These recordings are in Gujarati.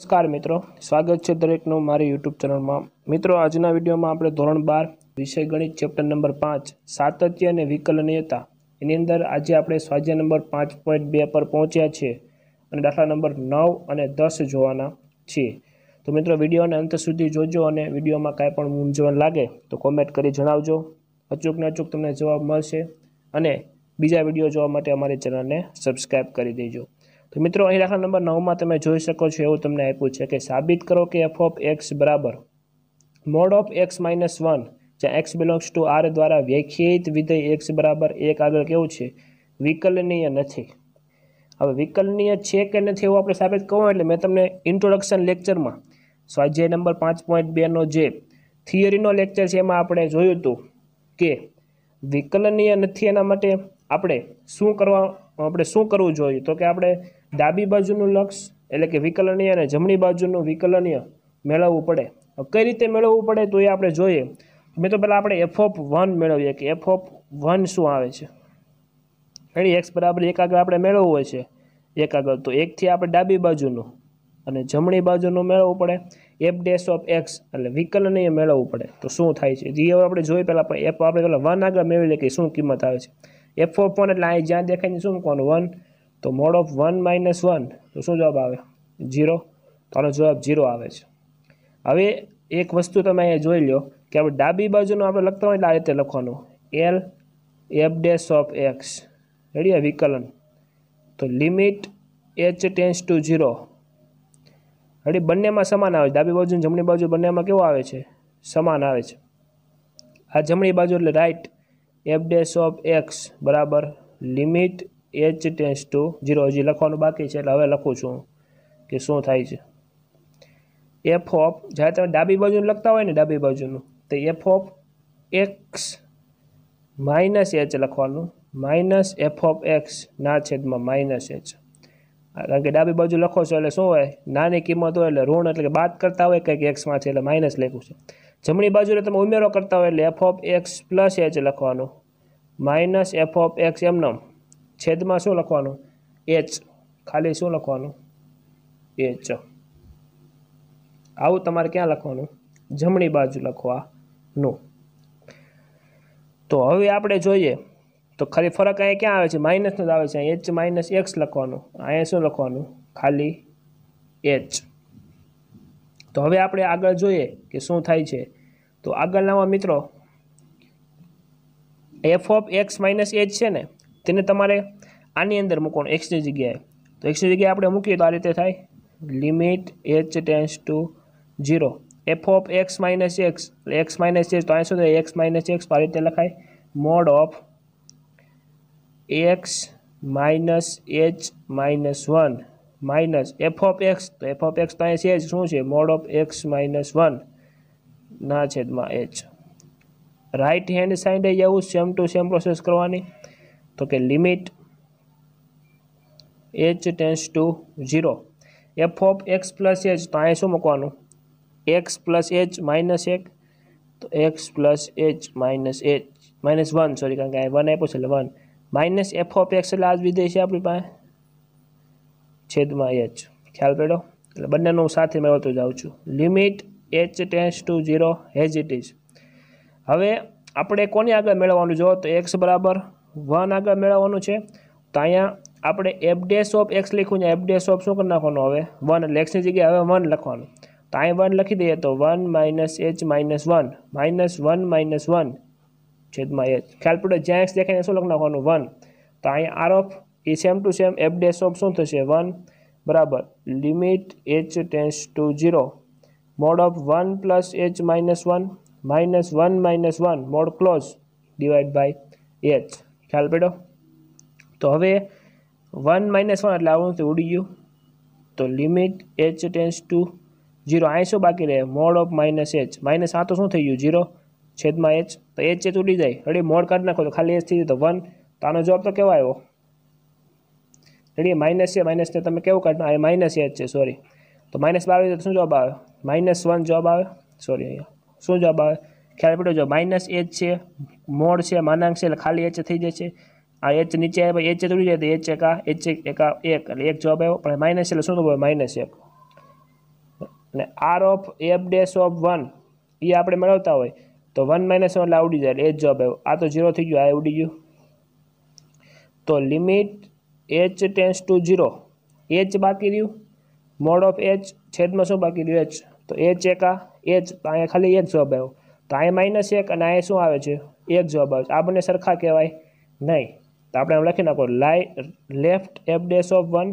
નમસ્કાર મિત્રો સ્વાગત છે દરેકનું મારી યુટ્યુબ ચેનલમાં મિત્રો આજના વિડીયોમાં આપણે ધોરણ બાર વિષય ગણિત ચેપ્ટર નંબર પાંચ સાતત્ય અને વિકલનીયતા એની અંદર આજે આપણે સ્વાધ્યાય નંબર પાંચ પોઈન્ટ બે પર પહોંચ્યા છીએ અને દાખલા નંબર નવ અને દસ જોવાના છીએ તો મિત્રો વિડીયોને અંત સુધી જોજો અને વિડીયોમાં કાંઈ પણ મૂંઝવણ લાગે તો કોમેન્ટ કરી જણાવજો અચૂક ને અચૂક તમને જવાબ મળશે અને બીજા વિડીયો જોવા માટે અમારી ચેનલને સબસ્ક્રાઈબ કરી દેજો તો મિત્રો અહીં દાખલા નંબર નવમાં તમે જોઈ શકો છો એવું તમને આપ્યું છે કે સાબિત કરો કે એફ ઓફ એક્સ બરાબર mod of X minus one જ્યાં એક્સ બિલોંગ્સ ટુ આર દ્વારા વ્યાખ્યાયિત વિધેય એક્સ બરાબર એક આગળ કેવું છે વિકલનીય નથી હવે વિકલનીય છે કે નથી એવું આપણે સાબિત કહું એટલે મેં તમને ઇન્ટ્રોડક્શન લેક્ચરમાં સ્વાધ્યાય નંબર પાંચ પોઈન્ટ બેનો જે થિયરીનો લેક્ચર છે એમાં આપણે જોયું હતું કે વિકલનીય નથી એના માટે આપણે શું કરવા આપણે શું કરવું જોઈએ તો કે આપણે ડાબી બાજુનું લક્ષ એટલે કે વિકલનીય અને જમણી બાજુનું વિકલનીય મેળવવું પડે કઈ રીતે મેળવવું પડે તો એ આપણે જોઈએ મેં તો પહેલાં આપણે એફ ઓફ વન મેળવીએ કે એફ ઓફ વન શું આવે છે એની એક્સ બરાબર એક આગળ આપણે મેળવવું હોય છે એક આગળ તો એકથી આપણે ડાબી બાજુનું અને જમણી બાજુનું મેળવવું પડે એફ ડેશ ઓફ એક્સ એટલે વિકલનીય મેળવવું પડે તો શું થાય છે જે આપણે જોઈએ પહેલાં પણ એફ આપણે પહેલાં વન આગળ મેળવી લઈએ કે શું કિંમત આવે છે એફ ઓફ વન એટલે અહીં જ્યાં દેખાય છે શું મૂકવાનું વન તો mod of one minus one તો શું જવાબ આવે ઝીરો તો આનો જવાબ ઝીરો આવે છે હવે એક વસ્તુ તમે અહીંયા જોઈ લો કે આપણે ડાબી બાજુનું આપણે લખતા હોય એટલે આ રીતે લખવાનું L F dash of X ready વિકલન તો limit H tends to zero હડી બંનેમાં સમાન આવે છે ડાબી બાજુ જમણી બાજુ બંનેમાં કેવો આવે છે સમાન આવે છે આ જમણી બાજુ એટલે right F dash of X બરાબર limit H tends to zero હજી લખવાનું બાકી છે એટલે હવે લખું છું કે શું થાય છે એફ ઓફ જ્યારે તમે ડાબી બાજુનું લખતા હોય ને ડાબી બાજુનું તો F of X minus H લખવાનું માઇનસ એફ ઓફ એક્સ ના છેદમાં માઇનસ એચ કારણ કે ડાબી બાજુ લખો છો એટલે શું હોય નાની કિંમત હોય એટલે ઋણ એટલે કે બાદ કરતા હોય કંઈક એક્સમાં છે એટલે માઇનસ લખ્યું છે જમણી બાજુને તમે ઉમેરો કરતા હોય એટલે F of X plus H લખવાનું માઇનસ એફ ઓફ એક્સ એમનામ છેદમાં શું લખવાનું એચ ખાલી શું લખવાનું એચ આવું તમારે ક્યાં લખવાનું જમણી બાજુ લખવાનું તો હવે આપણે જોઈએ તો ખાલી ફરક અહીંયા ક્યાં આવે છે માઇનસનો જ આવે છે એચ માઇનસ એક્સ લખવાનું અહીંયા શું લખવાનું ખાલી એચ તો હવે આપણે આગળ જોઈએ કે શું થાય છે તો આગળનામાં મિત્રો F of X minus H છે ને તેને તમારે આની અંદર મૂકવાનું એક્સની જગ્યાએ તો એક્સની જગ્યાએ આપણે મૂકીએ તો આ રીતે થાય limit H tends to zero F of X minus X X minus X તો અહીં શું થાય એક્સ માઇનસ એક્સ આ રીતે લખાય mod of X minus H minus one minus F of X તો એફ ઓફ એક્સ તો અહીં છે જ શું છે mod of X minus one ના છેદમાં એચ રાઇટ હેન્ડ સાઈડે એવું સેમ ટુ સેમ પ્રોસેસ કરવાની તો કે limit H tends to zero F of X plus H તો અહીંયા શું મૂકવાનું એક્સ પ્લસ એચ માઇનસ એક તો X plus H minus H minus one sorry કારણ કે અહીંયા વન આપ્યો છે એટલે one minus F of X એટલે આ જ છે આપણી પાસે છેદમાં એચ ખ્યાલ પડ્યો એટલે બંનેનું સાથે મેળવતો જાઉં છું limit H tends to zero has it is હવે આપણે કોની આગળ મેળવવાનું જો તો એક્સ બરાબર વન આગળ મેળવવાનું છે તો અહીંયા આપણે એપડેસ ઓફ એક્સ લખ્યું છે એપડેસ ઓફ શું કરી નાખવાનું હવે વન એટલે એક્સની જગ્યાએ હવે વન લખવાનું તો અહીં વન લખી દઈએ તો one minus H minus one minus one minus one છેદમાં એચ ખ્યાલ પડે જ્યાં એક્સ દેખાય શું લખી નાખવાનું વન તો અહીંયા R of A same to same એપડેસ ઓફ શું થશે વન બરાબર limit H tends to zero mod of one plus H minus one minus one minus one mod close divide by H ખ્યાલ પડ્યો તો હવે વન માઇનસ વન એટલે આવું ઉડી ગયું તો limit H tends to zero અહીં શું બાકી રહે mod of minus H minus આ તો શું થઈ ગયું ઝીરો છેદમાં એચ તો એચ એચ ઉડી જાય રેડી મોડ કાઢી નાખો તો ખાલી એચ થઈ જાય તો વન તો આનો જવાબ તો કેવો આવ્યો રેડીએ માઇનસ છે માઇનસને તમે કેવું કાઢો આ માઇનસ એચ છે સોરી તો માઇનસ બાર શું જવાબ આવે માઇનસ વન જવાબ આવે સોરી અહીંયા શું જવાબ આવે ખ્યાલ પડ્યો જો માઇનસ એચ છે મોડ છે માનાંક છે એટલે ખાલી એચ થઈ જશે આ એચ નીચે આવે એચ તૂટી જાય તો એચ એકા એચ એકા એક એટલે એક જવાબ આવ્યો પણ માઇનસ એટલે શું થયું માઇનસ એક અને R of F dash of one એ આપણે મેળવતા હોય તો વન માઇનસ વન એટલે આવડી જાય એટલે એ જ જવાબ આવ્યો આ તો ઝીરો થઈ ગયો આ આવડી ગયું તો limit H tends to zero H બાકી રહ્યું મોડ ઓફ એચ છેદમાં શું બાકી રહ્યું એચ તો એચ એકા એચ અહીંયા ખાલી એક જવાબ આવ્યો તો આ માઇનસ એક અને આ શું આવે છે એક જવાબ આવે છે આ બંને સરખા કહેવાય નહીં તો આપણે એમ લખી નાખો લાઈ left F dash of one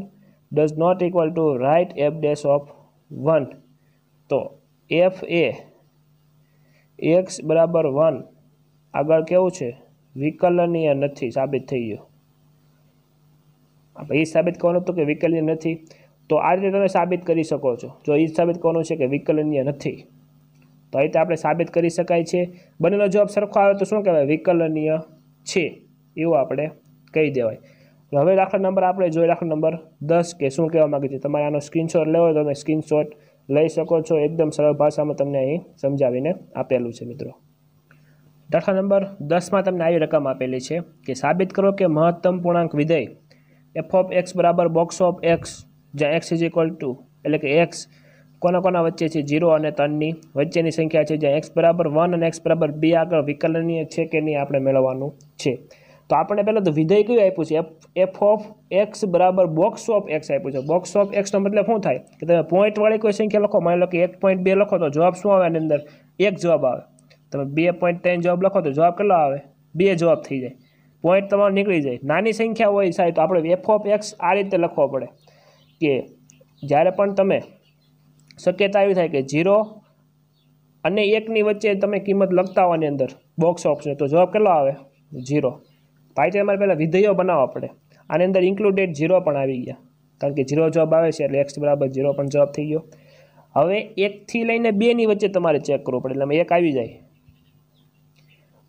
does not equal to right F dash of one તો એફ એ એક્સ બરાબર વન આગળ કેવું છે વિકલનીય નથી સાબિત થઈ ગયું આપણે એ સાબિત કરવાનું હતું કે વિકલનીય નથી તો આ રીતે તમે સાબિત કરી શકો છો જો એ સાબિત કરવાનું છે કે વિકલનીય નથી તો આ રીતે આપણે સાબિત કરી શકાય છે બંનેનો જવાબ સરખો આવે તો શું કહેવાય વિકલનીય છે એવું આપણે કહી દેવાય હવે દાખલા નંબર આપણે જોઈ દાખલા નંબર દસ કે શું કહેવા માગે છે તમારે આનો સ્ક્રીનશોટ લેવો તો તમે સ્ક્રીનશોટ લઈ શકો છો એકદમ સરળ ભાષામાં તમને અહીં સમજાવીને આપેલું છે મિત્રો દાખલા નંબર દસમાં તમને આવી રકમ આપેલી છે કે સાબિત કરો કે મહત્તમ પૂર્ણાંક વિધેય એફ ઓફ એક્સ બરાબર બોક્સ ઓફ એક્સ જ્યાં એક્સ ઇઝ ઇક્વલ ટુ એટલે કે એક્સ કોના કોના વચ્ચે છે જીરો અને ત્રણની વચ્ચેની સંખ્યા છે જ્યાં એક્સ બરાબર વન અને એક્સ બરાબર બે આગળ વિકલનીય છે કે નહીં આપણે મેળવવાનું છે તો આપણે પહેલાં તો વિધેય કયું આપ્યું છે એફ ઓફ એક્સ બરાબર બોક્સ ઓફ એક્સ આપ્યું છે બોક્સ ઓફ એક્સનો મતલબ શું થાય કે તમે પોઈન્ટવાળી કોઈ સંખ્યા લખો માની લો કે એક પોઈન્ટ બે લખો તો જવાબ શું આવે આની અંદર એક જવાબ આવે તમે બે પોઈન્ટ ત્રણ જવાબ લખો તો જવાબ કેટલો આવે બે જવાબ થઈ જાય પોઈન્ટ તમારો નીકળી જાય નાની સંખ્યા હોય સાહેબ તો આપણે એફ ઓફ એક્સ આ રીતે લખવો પડે કે જ્યારે પણ તમે શક્યતા એવી થાય કે ઝીરો અને એકની વચ્ચે તમે કિંમત લખતા હોવાની અંદર બોક્સ ઓપ્શન તો જવાબ કેટલો આવે ઝીરો ભાઈ તમારે પહેલાં વિધેયો બનાવવા પડે આની અંદર ઇન્ક્લુડેડ ઝીરો પણ આવી ગયા કારણ કે ઝીરો જવાબ આવે છે એટલે એક્સ બરાબર ઝીરો પણ જવાબ થઈ ગયો હવે એકથી લઈને બેની વચ્ચે તમારે ચેક કરવું પડે એટલે એક આવી જાય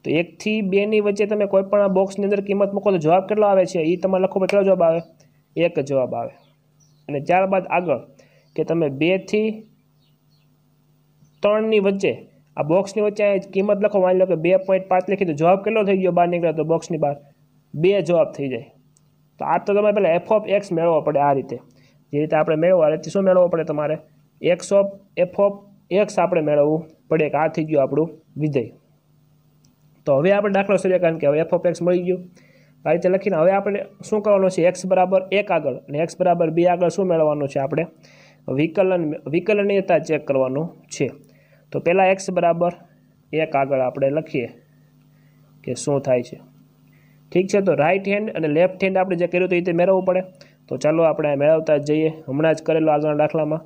તો એકથી બેની વચ્ચે તમે કોઈપણ આ બોક્સની અંદર કિંમત મૂકો તો જવાબ કેટલો આવે છે એ તમારે લખો કેટલો જવાબ આવે એક જવાબ આવે અને ત્યારબાદ આગળ કે તમે બેથી ત્રણની વચ્ચે આ બોક્સની વચ્ચે કિંમત લખો માની લો કે બે પોઈન્ટ પાંચ લખી તો જવાબ કેટલો થઈ ગયો બહાર નીકળ્યો તો બોક્સની બહાર બે જવાબ થઈ જાય તો આ તો તમારે પહેલાં એફ ઓફ એક્સ મેળવવો પડે આ રીતે જે રીતે આપણે મેળવો રીતે શું મેળવવો પડે તમારે X of F of X આપણે મેળવવું પડે કે આ થઈ ગયું આપણું વિધેય તો હવે આપણે દાખલો શરીએ કારણ કે હવે એફ ઓફ એક્સ મળી ગયું આ રીતે લખીને હવે આપણે શું કરવાનું છે એક્સ બરાબર એક આગળ અને એક્સ બરાબર બે આગળ શું મેળવવાનું છે આપણે વિકલન વિકલનીયતા ચેક કરવાનું છે તો પહેલાં એક્સ બરાબર એક આગળ આપણે લખીએ કે શું થાય છે ઠીક છે તો રાઇટ હેન્ડ અને લેફ્ટ હેન્ડ આપણે જે કર્યું તો એ રીતે મેળવવું પડે તો ચાલો આપણે મેળવતા જઈએ હમણાં જ કરેલો આગળના દાખલામાં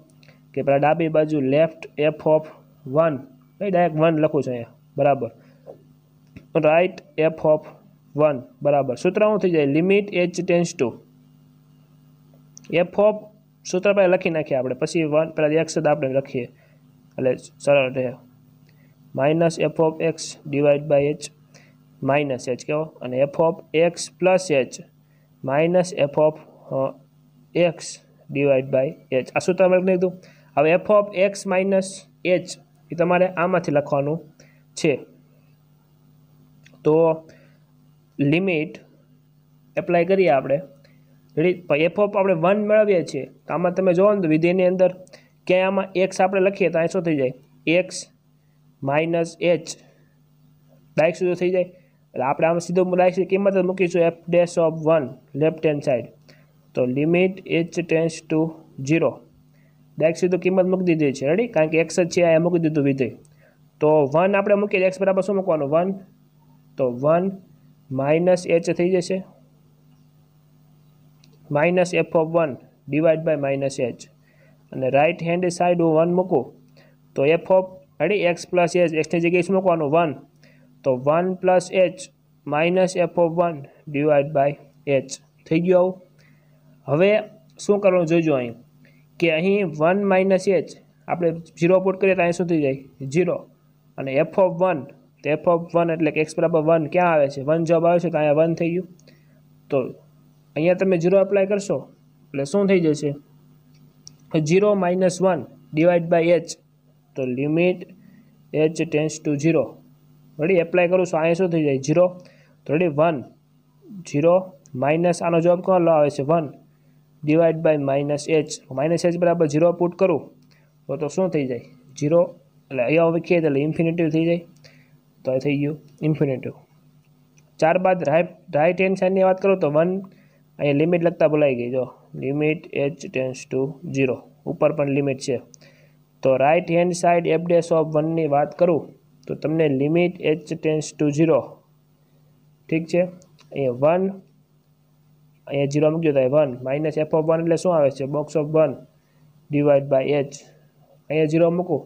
કે પેલા ડાબી બાજુ લેફ્ટ એફ ઓફ વન કઈ ડાયરેક્ટ વન લખું છું અહીંયા બરાબર રાઇટ એફ ઓફ વન બરાબર સૂત્ર શું થઈ જાય limit H tends to F of સૂત્ર પહેલાં લખી નાખીએ આપણે પછી વન પહેલાં એક્સ આપણે લખીએ એટલે સરળ રહે minus F of X divide by H minus H કહો અને F of X plus H minus F of X divide by H આ સૂત્ર મેં લખી દીધું હવે F of X minus H એ તમારે આમાંથી લખવાનું છે તો લિમિટ એપ્લાય કરીએ આપણે એફ ઓફ આપણે વન મેળવીએ છીએ તો આમાં તમે જોવો ને તો વિધેયની અંદર ક્યાંય આમાં એક્સ આપણે લખીએ તો અહીં શું થઈ જાય એક્સ માઇનસ એચ ડાયક સુધી થઈ જાય એટલે આપણે આમ સીધો ડાયકની કિંમત જ મૂકીશું F dash of one left hand side તો limit H tends to zero ડાયક સીધો કિંમત મૂકી દીધી છે રેડી કારણ કે એક્સ જ છે અહીંયા મૂકી દીધું વિધેય તો વન આપણે મૂકીએ એક્સ બરાબર શું મૂકવાનું વન તો વન માઇનસ એચ થઈ જશે minus F of one divide by minus H અને રાઇટ હેન્ડ સાઈડ હું વન મૂકું તો F of ready X plus H એક્સની જગ્યાએ શું મૂકવાનું વન તો one plus H minus F of one divide by H થઈ ગયું હવે શું કરવાનું જોજો અહીં કે અહીં વન માઇનસ એચ આપણે ઝીરો પુટ કરીએ તો અહીં શું થઈ જાય ઝીરો અને એફ ઓફ વન તો એફ ઓફ વન એટલે કે એક્સ બરાબર વન ક્યાં આવે છે વન જવાબ આવે છે તો અહીંયા વન થઈ ગયું તો અહીંયા તમે ઝીરો એપ્લાય કરશો એટલે શું થઈ જશે zero minus one divide by H તો limit H tends to zero ready apply કરું છું અહીંયા શું થઈ જાય ઝીરો તો રેડી વન ઝીરો માઇનસ આનો જવાબ કોણ આવે છે one divide by minus H minus H બરાબર ઝીરો પુટ કરું તો તો શું થઈ જાય ઝીરો એટલે અહીંયા હવે કહીએ એટલે ઇન્ફિનેટિવ થઈ જાય તો થઈ ગયું ઇન્ફિનેટિવ ચાર બાદ રાઇટ રાઇટ હેન્ડ સાઇડની વાત કરું તો વન અહીંયા લિમિટ લખતા ભૂલાઈ ગઈ જો limit H tends to zero ઉપર પણ લિમિટ છે તો right hand side F dash of વનની વાત કરું તો તમને limit H tends to zero ઠીક છે અહીંયા વન અહીંયા ઝીરો મૂક્યો થાય one minus F of one એટલે શું આવે છે box of one divide by H અહીંયા ઝીરો મૂકું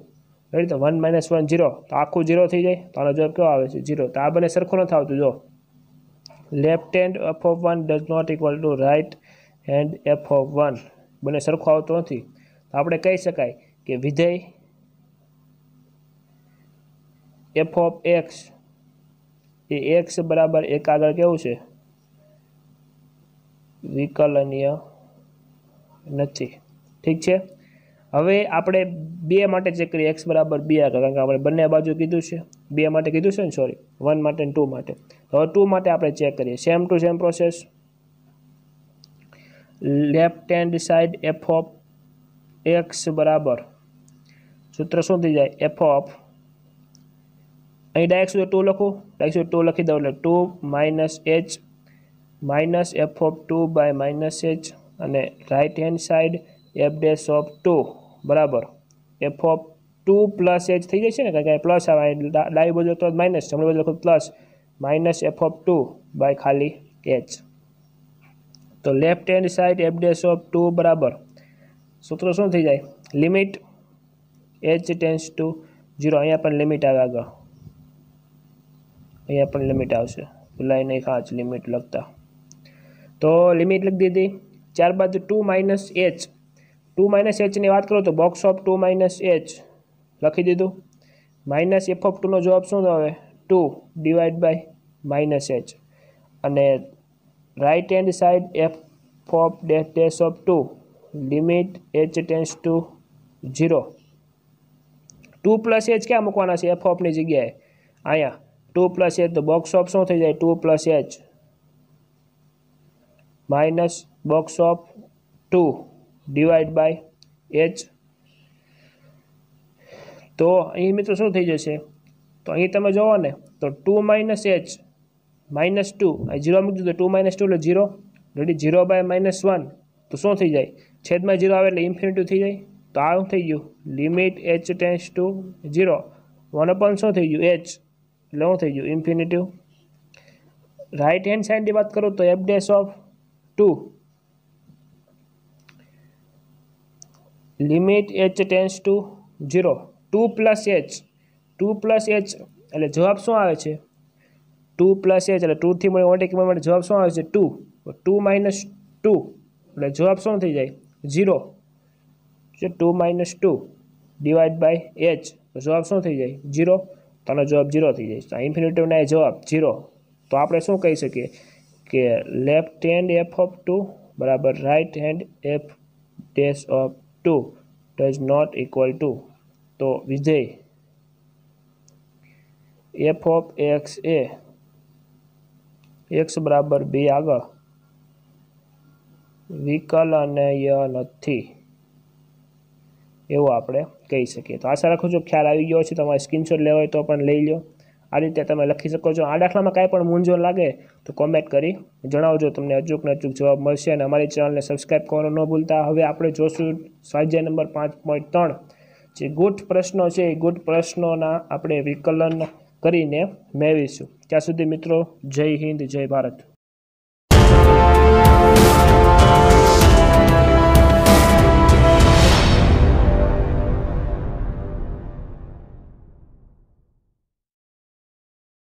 રેડી તો વન માઇનસ વન ઝીરો તો આખું ઝીરો થઈ જાય તો આનો જવાબ કયો આવે છે ઝીરો તો આ બને સરખું નથી આવતું જો left hand F of one does not equal to right hand F of one બંને સરખો આવતો નથી આપણે કહી શકાય કે વિધેય એફ ઓફ એક્સ એ એક્સ બરાબર એક આગળ કેવું છે વિકલનીય નથી ઠીક છે હવે આપણે બે માટે ચેક કરીએ એક્સ બરાબર બે આગળ કારણ કે આપણે બંને બાજુ કીધું છે બે માટે કીધું છે ને સોરી વન માટે ટુ માટે હવે ટુ માટે આપણે ચેક કરીએ same to same process left hand side F of X બરાબર સૂત્ર શું થઈ જાય એફ ઓફ અહીં ડાયરેક્ટ સુધી ટુ લખું ડાયરેક્ટ સુધી ટુ લખી દઉં એટલે two minus H minus F of two by minus H અને right hand side F dash of two બરાબર F of two plus H થઈ જશે છે ને કારણ કે પ્લસ આવે ડાય બાજુ તો માઇનસ જમણી બાજુ લખો plus minus F of two by ખાલી એચ તો left hand side F dash of two બરાબર સૂત્ર શું થઈ જાય limit H tends to zero અહીંયા પણ લિમિટ આવે આગળ અહીંયા પણ લિમિટ આવશે ભૂલાઈ નહીં ખાંચ લિમિટ લખતા તો લિમિટ લખી દીધી ત્યારબાદ two minus H two minus એચની વાત કરો તો box of two minus H લખી દીધું માઇનસ એફ ઓફ ટુનો જવાબ શું આવે two divide by minus H અને રાઇટ હેન્ડ સાઈડ એફ ફોપ dash dash of two limit H tends to zero two plus H ક્યાં મૂકવાના છે એફ ઓફની જગ્યાએ અહીંયા ટુ પ્લસ એચ તો બોક્સ ઓફ શું થઈ જાય two plus H minus box of two divide by H તો અહીં મિત્રો શું થઈ જશે તો અહીં તમે જુઓ ને તો two minus H minus two અહીં જીરો મૂકી દીધું તો ટુ માઇનસ ટુ એટલે zero ready zero by minus one તો શું થઈ જાય છેદમાં જીરો આવે એટલે ઇન્ફિનિટી થઈ જાય તો આવું થઈ ગયું limit H tends to zero one upon શું થઈ ગયું એચ એટલે શું થઈ ગયું ઇન્ફિનિટિવ રાઇટ હેન્ડ સાઇડની વાત કરું તો F dash of two limit H tends to zero two plus H two plus H એટલે જવાબ શું આવે છે ટુ પ્લસ એચ એટલે ટુથી મળે ઓટી કિંમત માટે જવાબ શું આવે છે ટુ ટુ માઇનસ ટુ એટલે જવાબ શું થઈ જાય zero two minus two divide by H જવાબ શું થઈ જાય ઝીરો તો આનો જવાબ ઝીરો થઈ જાય તો ઇન્ફિનેટિવના એ જવાબ ઝીરો તો આપણે શું કહી શકીએ કે left hand F of two બરાબર right hand F dash of two does not equal to તો વિજય એફ ઓફ એક્સ એ એક્સ બરાબર બે આગળ ય નથી એવું આપણે કહી શકીએ તો આશા રાખું છું ખ્યાલ આવી ગયો છે તમારે સ્ક્રીનશોટ લેવો હોય તો પણ લઈ લો આ રીતે તમે લખી શકો છો આ દાખલામાં કાંઈ પણ મૂંઝવણ લાગે તો કોમેન્ટ કરી જણાવજો તમને અચૂક ને અચૂક જવાબ મળશે અને અમારી ચેનલને સબસ્ક્રાઈબ કરવાનું ન ભૂલતા હવે આપણે જોશું સ્વાધ્યાય નંબર પાંચ પોઈન્ટ ત્રણ જે ગુટ પ્રશ્નો છે એ ગુટ પ્રશ્નોના આપણે વિકલન કરીને મેળવીશું ત્યાં સુધી મિત્રો જય હિન્દ જય ભારત